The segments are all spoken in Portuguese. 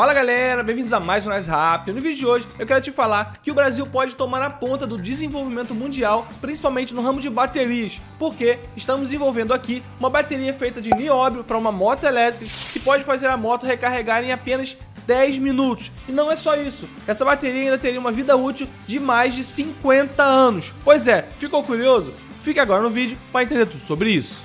Fala galera, bem-vindos a mais um Mais Rápido. No vídeo de hoje eu quero te falar que o Brasil pode tomar a ponta do desenvolvimento mundial, principalmente no ramo de baterias, porque estamos desenvolvendo aqui uma bateria feita de nióbio para uma moto elétrica que pode fazer a moto recarregar em apenas 10 minutos. E não é só isso, essa bateria ainda teria uma vida útil de mais de 50 anos. Pois é, ficou curioso? Fique agora no vídeo para entender tudo sobre isso.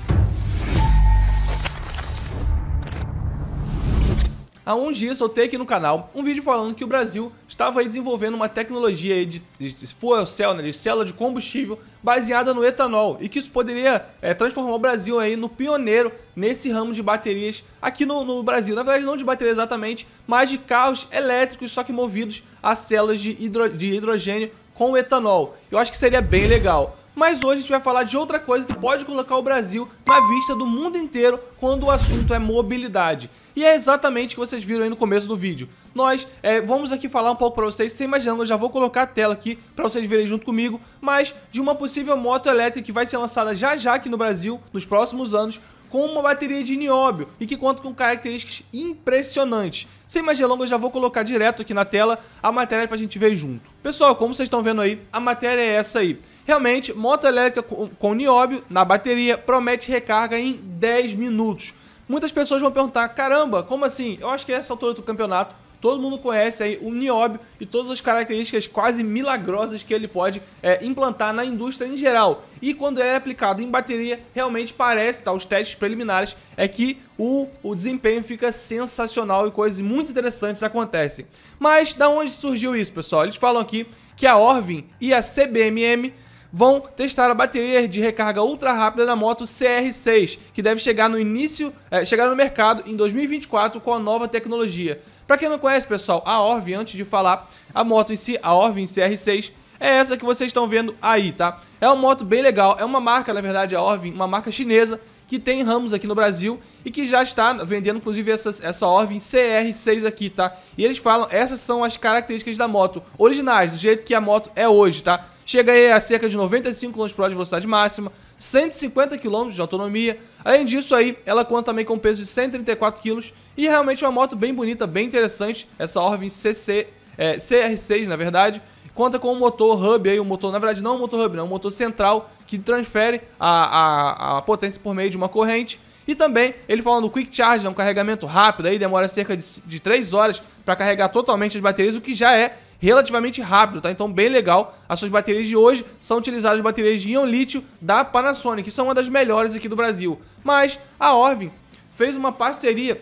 Há uns dias soltei aqui no canal um vídeo falando que o Brasil estava desenvolvendo uma tecnologia de, de fuel cell, né, de célula de combustível baseada no etanol e que isso poderia é, transformar o Brasil aí no pioneiro nesse ramo de baterias aqui no, no Brasil. Na verdade, não de bateria exatamente, mas de carros elétricos, só que movidos a células de, hidro, de hidrogênio com etanol. Eu acho que seria bem legal mas hoje a gente vai falar de outra coisa que pode colocar o Brasil na vista do mundo inteiro quando o assunto é mobilidade. E é exatamente o que vocês viram aí no começo do vídeo. Nós é, vamos aqui falar um pouco para vocês, sem imaginando, eu já vou colocar a tela aqui para vocês verem junto comigo, mas de uma possível moto elétrica que vai ser lançada já já aqui no Brasil, nos próximos anos, com uma bateria de nióbio e que conta com características impressionantes. Sem mais delongas, já vou colocar direto aqui na tela a matéria para a gente ver junto. Pessoal, como vocês estão vendo aí, a matéria é essa aí. Realmente, moto elétrica com, com nióbio na bateria promete recarga em 10 minutos. Muitas pessoas vão perguntar, caramba, como assim? Eu acho que é essa altura do campeonato todo mundo conhece aí o nióbio e todas as características quase milagrosas que ele pode é, implantar na indústria em geral. E quando é aplicado em bateria, realmente parece, tá? Os testes preliminares é que o, o desempenho fica sensacional e coisas muito interessantes acontecem. Mas da onde surgiu isso, pessoal? Eles falam aqui que a Orvin e a CBMM vão testar a bateria de recarga ultra rápida da moto CR6, que deve chegar no início, é, chegar no mercado em 2024 com a nova tecnologia. Para quem não conhece, pessoal, a Orv, antes de falar, a moto em si, a Orv em CR6, é essa que vocês estão vendo aí, tá? É uma moto bem legal, é uma marca, na verdade, a Orv, uma marca chinesa, que tem ramos aqui no Brasil e que já está vendendo, inclusive, essa, essa Orvin CR6 aqui, tá? E eles falam, essas são as características da moto originais, do jeito que a moto é hoje, tá? Chega aí a cerca de 95 km por hora de velocidade máxima, 150 km de autonomia. Além disso aí, ela conta também com peso de 134 kg e realmente uma moto bem bonita, bem interessante, essa Orvin CC, é, CR6, na verdade. Conta com um motor hub aí, um motor, na verdade não um motor hub, não, um motor central que transfere a, a, a potência por meio de uma corrente. E também ele fala do Quick Charge, é um carregamento rápido, aí demora cerca de, de 3 horas para carregar totalmente as baterias, o que já é relativamente rápido, tá? Então bem legal. As suas baterias de hoje são utilizadas baterias de íon lítio da Panasonic, que são uma das melhores aqui do Brasil. Mas a Orvin fez uma parceria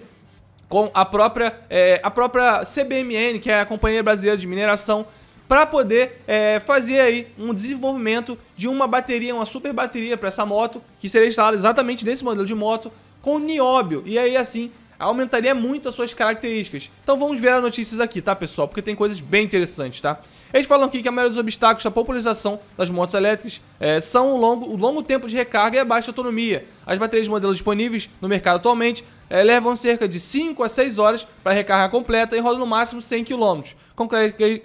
com a própria, é, a própria CBMN, que é a Companhia Brasileira de Mineração, para poder é, fazer aí um desenvolvimento de uma bateria, uma super bateria para essa moto, que seria instalada exatamente nesse modelo de moto, com nióbio. E aí assim aumentaria muito as suas características. Então vamos ver as notícias aqui, tá, pessoal? Porque tem coisas bem interessantes, tá? Eles falam aqui que a maioria dos obstáculos à popularização das motos elétricas é, são o longo, o longo tempo de recarga e a baixa autonomia. As baterias de modelos disponíveis no mercado atualmente é, levam cerca de 5 a 6 horas para recarga completa e rodam no máximo 100 km, com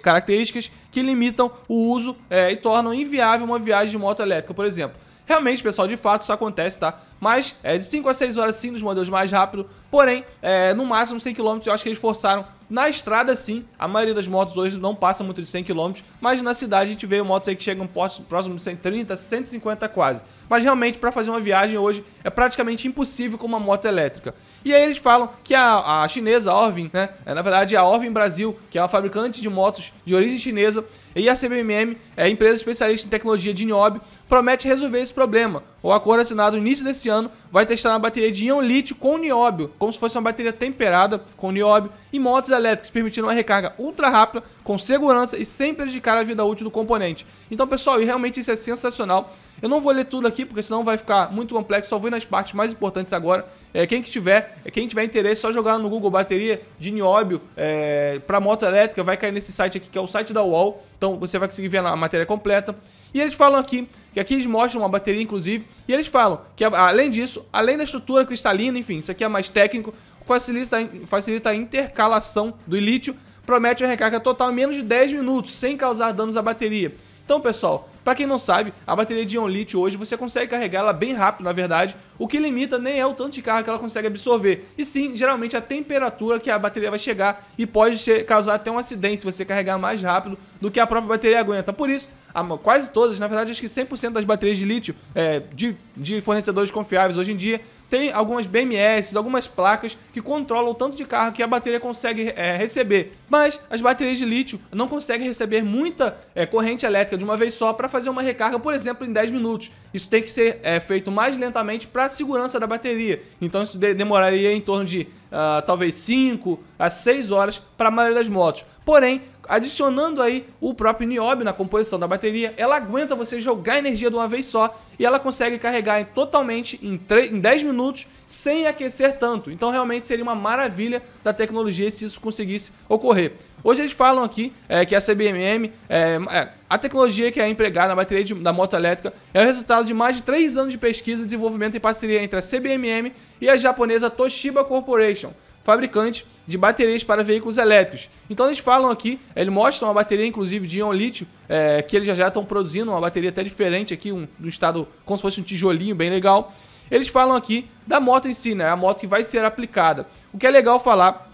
características que limitam o uso é, e tornam inviável uma viagem de moto elétrica, por exemplo. Realmente, pessoal, de fato isso acontece, tá? Mas é de 5 a 6 horas sim dos modelos mais rápidos, porém, é, no máximo 100 km eu acho que eles forçaram na estrada, sim, a maioria das motos hoje não passa muito de 100 km, mas na cidade a gente vê motos aí que chegam próximo de 130, 150 quase. Mas realmente, para fazer uma viagem hoje, é praticamente impossível com uma moto elétrica. E aí eles falam que a, a chinesa, a Orvin, né, é, na verdade a Orvin Brasil, que é uma fabricante de motos de origem chinesa, e a CBMM, é a empresa especialista em tecnologia de nióbio, promete resolver esse problema, o Acor assinado no início desse ano vai testar uma bateria de íon lítio com nióbio, como se fosse uma bateria temperada com nióbio, e motos elétricas, permitindo uma recarga ultra rápida, com segurança e sem prejudicar a vida útil do componente. Então, pessoal, e realmente isso é sensacional. Eu não vou ler tudo aqui, porque senão vai ficar muito complexo, só vou nas partes mais importantes agora. É, quem que tiver, é, quem tiver interesse, só jogar no Google bateria de nióbio é, para moto elétrica, vai cair nesse site aqui que é o site da UOL. Então você vai conseguir ver a matéria completa. E eles falam aqui, que aqui eles mostram uma bateria inclusive, e eles falam que além disso, além da estrutura cristalina, enfim, isso aqui é mais técnico, facilita, facilita a intercalação do lítio, promete uma recarga total em menos de 10 minutos, sem causar danos à bateria. Então, pessoal, para quem não sabe, a bateria de ion-lítio hoje você consegue carregar ela bem rápido, na verdade, o que limita nem é o tanto de carga que ela consegue absorver, e sim, geralmente, a temperatura que a bateria vai chegar e pode causar até um acidente se você carregar mais rápido do que a própria bateria aguenta. Por isso, a, quase todas, na verdade, acho que 100% das baterias de lítio é, de, de fornecedores confiáveis hoje em dia tem algumas BMS, algumas placas que controlam o tanto de carro que a bateria consegue é, receber. Mas as baterias de lítio não conseguem receber muita é, corrente elétrica de uma vez só para fazer uma recarga, por exemplo, em 10 minutos. Isso tem que ser é, feito mais lentamente para a segurança da bateria. Então isso de demoraria em torno de uh, talvez 5 a 6 horas para a maioria das motos. Porém, Adicionando aí o próprio nióbio na composição da bateria, ela aguenta você jogar energia de uma vez só e ela consegue carregar totalmente em, em 10 minutos sem aquecer tanto. Então realmente seria uma maravilha da tecnologia se isso conseguisse ocorrer. Hoje eles falam aqui é, que a CBMM, é, é, a tecnologia que é empregada na bateria de, da moto elétrica, é o resultado de mais de 3 anos de pesquisa e desenvolvimento em parceria entre a CBMM e a japonesa Toshiba Corporation fabricante de baterias para veículos elétricos. Então eles falam aqui, eles mostram uma bateria inclusive de íon lítio, é, que eles já já estão produzindo, uma bateria até diferente aqui, um, um estado como se fosse um tijolinho bem legal. Eles falam aqui da moto em si, né? A moto que vai ser aplicada. O que é legal falar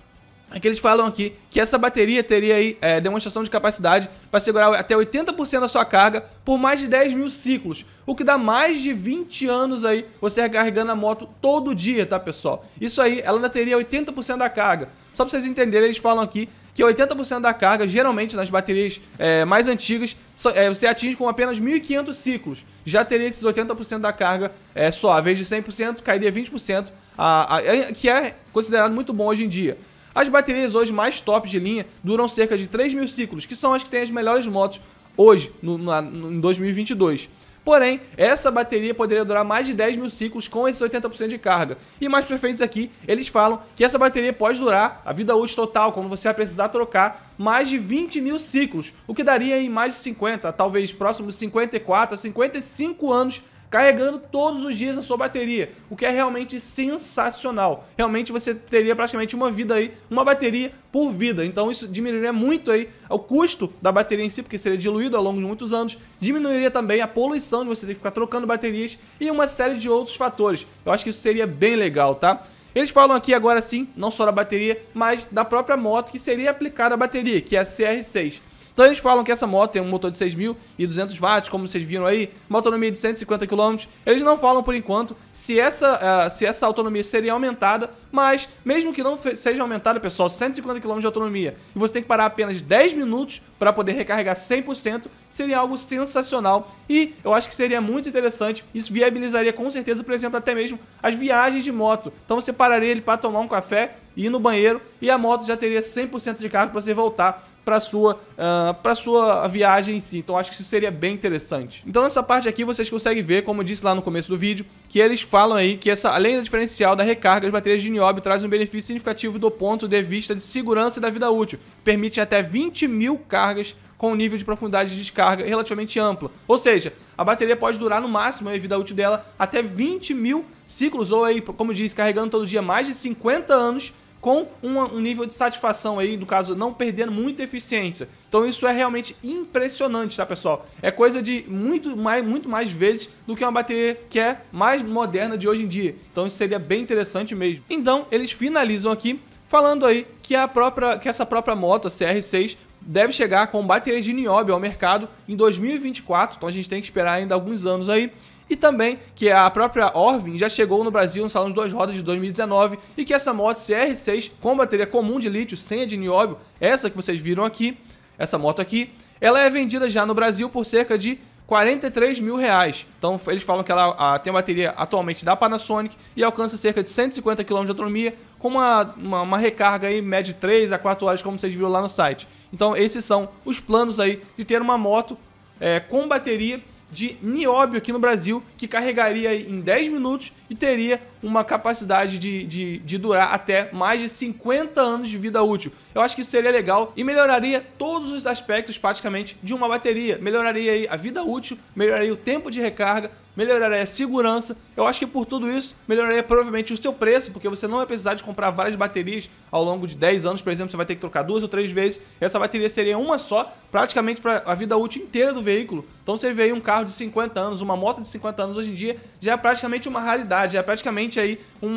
é que eles falam aqui que essa bateria teria aí é, demonstração de capacidade para segurar até 80% da sua carga por mais de 10 mil ciclos, o que dá mais de 20 anos aí você recarregando a moto todo dia, tá pessoal? Isso aí, ela ainda teria 80% da carga. Só para vocês entenderem, eles falam aqui que 80% da carga, geralmente nas baterias é, mais antigas, é, você atinge com apenas 1.500 ciclos. Já teria esses 80% da carga é, só. A vez de 100%, cairia 20%, a, a, a, é, que é considerado muito bom hoje em dia. As baterias hoje mais top de linha duram cerca de 3 mil ciclos, que são as que têm as melhores motos hoje, no, na, no, em 2022. Porém, essa bateria poderia durar mais de 10 mil ciclos com esses 80% de carga. E mais pra frente aqui, eles falam que essa bateria pode durar a vida útil total, quando você vai precisar trocar, mais de 20 mil ciclos, o que daria em mais de 50, talvez próximos 54 a 55 anos carregando todos os dias a sua bateria, o que é realmente sensacional. Realmente você teria praticamente uma vida aí, uma bateria por vida. Então isso diminuiria muito aí o custo da bateria em si, porque seria diluído ao longo de muitos anos, diminuiria também a poluição de você ter que ficar trocando baterias e uma série de outros fatores. Eu acho que isso seria bem legal, tá? Eles falam aqui agora sim, não só da bateria, mas da própria moto que seria aplicada a bateria, que é a CR6. Então eles falam que essa moto tem um motor de 6.200 watts, como vocês viram aí, uma autonomia de 150 km. Eles não falam por enquanto se essa, uh, se essa autonomia seria aumentada, mas mesmo que não seja aumentada, pessoal, 150 km de autonomia e você tem que parar apenas 10 minutos para poder recarregar 100%, seria algo sensacional e eu acho que seria muito interessante. Isso viabilizaria com certeza, por exemplo, até mesmo as viagens de moto. Então você pararia ele para tomar um café, ir no banheiro e a moto já teria 100% de carga para você voltar para sua uh, ah, para sua viagem em si. Então acho que isso seria bem interessante. Então nessa parte aqui vocês conseguem ver, como eu disse lá no começo do vídeo, que eles falam aí que essa além da diferencial da recarga, as baterias de nióbio trazem um benefício significativo do ponto de vista de segurança e da vida útil. Permitem até 20 mil cargas com um nível de profundidade de descarga relativamente amplo Ou seja, a bateria pode durar no máximo a vida útil dela até 20 mil ciclos, ou aí, como diz, carregando todo dia mais de 50 anos com um, um nível de satisfação aí, no caso, não perdendo muita eficiência. Então isso é realmente impressionante, tá, pessoal? É coisa de muito mais, muito mais vezes do que uma bateria que é mais moderna de hoje em dia. Então isso seria bem interessante mesmo. Então, eles finalizam aqui falando aí que a própria que essa própria moto, a CR6, deve chegar com bateria de nióbio ao mercado em 2024. Então a gente tem que esperar ainda alguns anos aí e também que a própria Orvin já chegou no Brasil no Salão de Duas Rodas de 2019 e que essa moto CR6 com bateria comum de lítio, sem a de nióbio, essa que vocês viram aqui, essa moto aqui, ela é vendida já no Brasil por cerca de 43 mil reais. Então eles falam que ela a, tem bateria atualmente da Panasonic e alcança cerca de 150 km de autonomia com uma, uma, uma, recarga aí média de 3 a 4 horas, como vocês viram lá no site. Então esses são os planos aí de ter uma moto é, com bateria de nióbio aqui no Brasil, que carregaria em 10 minutos e teria uma capacidade de, de, de durar até mais de 50 anos de vida útil. Eu acho que seria legal e melhoraria todos os aspectos praticamente de uma bateria. Melhoraria a vida útil, melhoraria o tempo de recarga, melhoraria a segurança. Eu acho que por tudo isso, melhoraria provavelmente o seu preço, porque você não vai precisar de comprar várias baterias ao longo de 10 anos, por exemplo, você vai ter que trocar duas ou três vezes. Essa bateria seria uma só, praticamente para a vida útil inteira do veículo. Então você vê aí um carro de 50 anos, uma moto de 50 anos hoje em dia, já é praticamente uma raridade, já é praticamente aí um,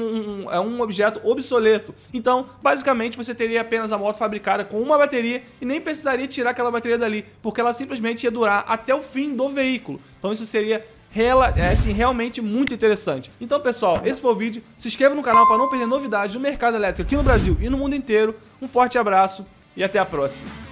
um, é um objeto obsoleto. Então, basicamente, você teria apenas a moto fabricada com uma bateria e nem precisaria tirar aquela bateria dali, porque ela simplesmente ia durar até o fim do veículo. Então isso seria Rela é assim, realmente muito interessante. Então, pessoal, esse foi o vídeo. Se inscreva no canal para não perder novidades do mercado elétrico aqui no Brasil e no mundo inteiro. Um forte abraço e até a próxima.